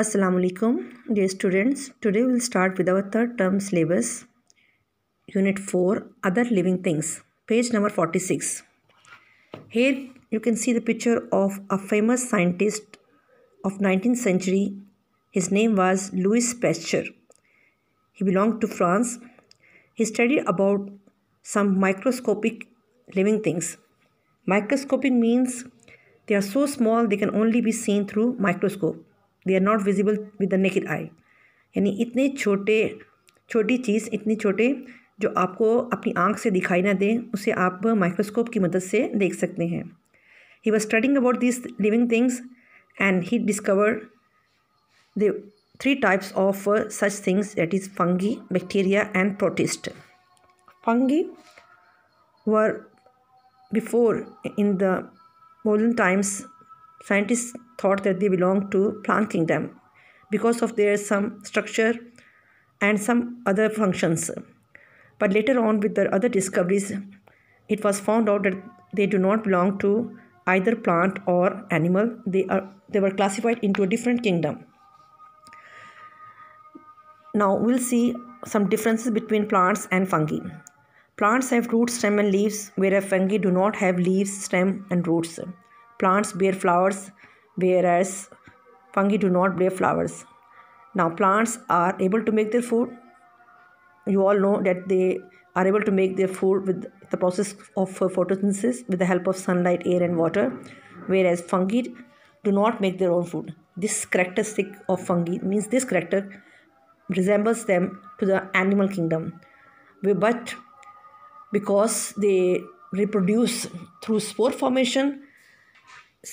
Assalamualaikum dear students today we'll start with our third term syllabus unit 4 other living things page number 46 here you can see the picture of a famous scientist of 19th century his name was Louis Pasteur he belonged to France he studied about some microscopic living things microscopic means they are so small they can only be seen through microscope they are not visible with the naked eye यानी इतने छोटे छोटी चीज़ इतने छोटे जो आपको अपनी आंख से दिखाई ना दें उसे आप माइक्रोस्कोप की मदद से देख सकते हैं he was studying about this living things and he discover the three types of such things that is fungi bacteria and protist fungi were before in the modern times Scientists thought that they belonged to plant kingdom because of their some structure and some other functions. But later on with the other discoveries, it was found out that they do not belong to either plant or animal. They, are, they were classified into a different kingdom. Now we'll see some differences between plants and fungi. Plants have roots, stem and leaves, whereas fungi do not have leaves, stem and roots. Plants bear flowers, whereas fungi do not bear flowers. Now, plants are able to make their food. You all know that they are able to make their food with the process of photosynthesis with the help of sunlight, air, and water, whereas fungi do not make their own food. This characteristic of fungi means this character resembles them to the animal kingdom. But because they reproduce through spore formation,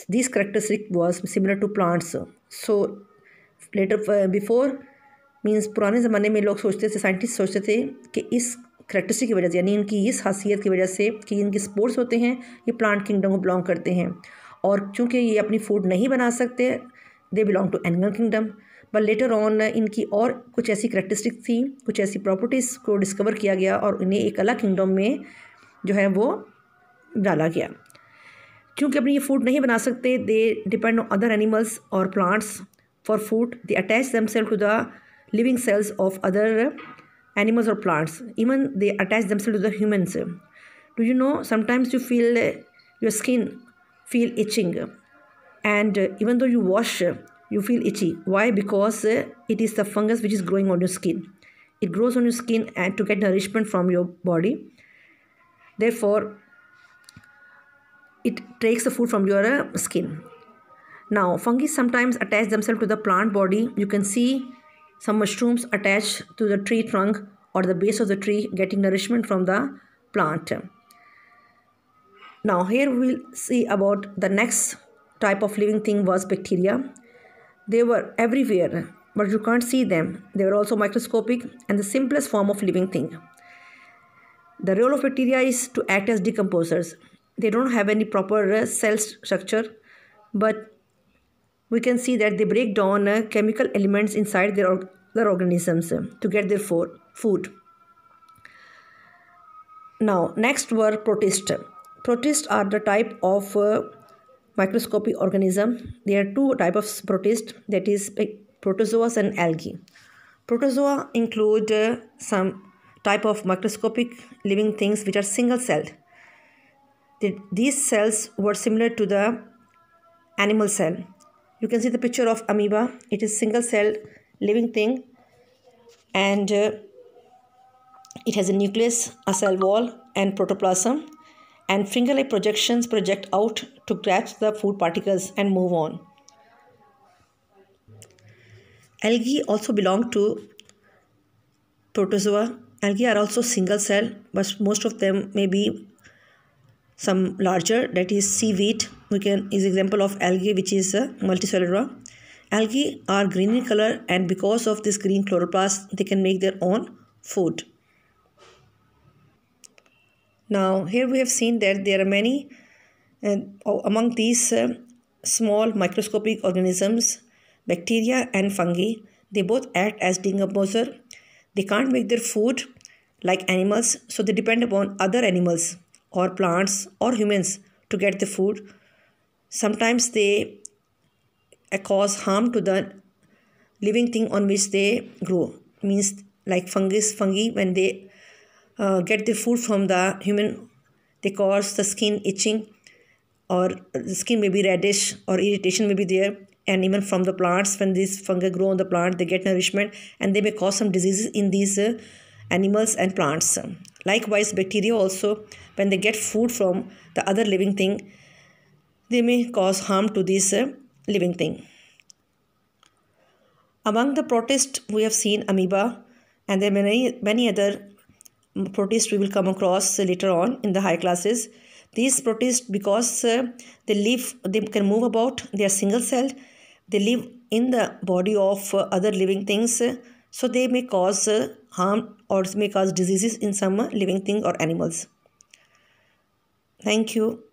this characteristic was similar to plants so later uh, before means पुराने ज़माने में लोग सोचते थे scientist सोचते थे कि इस करेक्टरिस्टिक की वजह से यानी इनकी इस खासियत की वजह से कि इनके स्पोर्ट्स होते हैं ये प्लांट किंगडम को बिलोंग करते हैं और चूँकि ये अपनी फूड नहीं बना सकते they belong to animal kingdom but later on इनकी और कुछ ऐसी करेक्टरिस्टिक थी कुछ ऐसी प्रॉपर्टीज़ को डिस्कवर किया गया और इन्हें एक अलग किंगडम में जो है वो डाला गया क्योंकि अपनी ये फूड नहीं बना सकते they depend on other animals और plants for food they attach themselves to the living cells of other animals और plants even they attach themselves to the humus do you know sometimes you feel your skin feel itching and even though you wash you feel itchy why because it is the fungus which is growing on your skin it grows on your skin and to gate nourishment from your body therefore it takes the food from your uh, skin now fungi sometimes attach themselves to the plant body you can see some mushrooms attached to the tree trunk or the base of the tree getting nourishment from the plant now here we'll see about the next type of living thing was bacteria they were everywhere but you can't see them they were also microscopic and the simplest form of living thing the role of bacteria is to act as decomposers they don't have any proper uh, cell structure but we can see that they break down uh, chemical elements inside their, their organisms uh, to get their food. Now, next were protists. Protists are the type of microscopic organism. There are two types of protists that is protozoas and algae. Protozoa include some type of microscopic living things which are single-celled these cells were similar to the animal cell. You can see the picture of amoeba. It is single cell living thing and uh, it has a nucleus, a cell wall and protoplasm and finger-like projections project out to grasp the food particles and move on. Algae also belong to protozoa. Algae are also single cell but most of them may be some larger that is seaweed we can is example of algae which is a multicellular algae are green in color and because of this green chloroplast they can make their own food now here we have seen that there are many and uh, among these uh, small microscopic organisms bacteria and fungi they both act as decomposer they can't make their food like animals so they depend upon other animals or plants or humans to get the food sometimes they uh, cause harm to the living thing on which they grow means like fungus fungi when they uh, get the food from the human they cause the skin itching or the skin may be reddish or irritation may be there and even from the plants when these fungi grow on the plant they get nourishment and they may cause some diseases in these uh, animals and plants Likewise, bacteria also, when they get food from the other living thing, they may cause harm to this uh, living thing. Among the protists, we have seen amoeba and there are many, many other protists we will come across later on in the high classes. These protists, because uh, they live, they can move about, they are single celled, they live in the body of uh, other living things so they may cause uh, harm or may cause diseases in some living thing or animals. Thank you.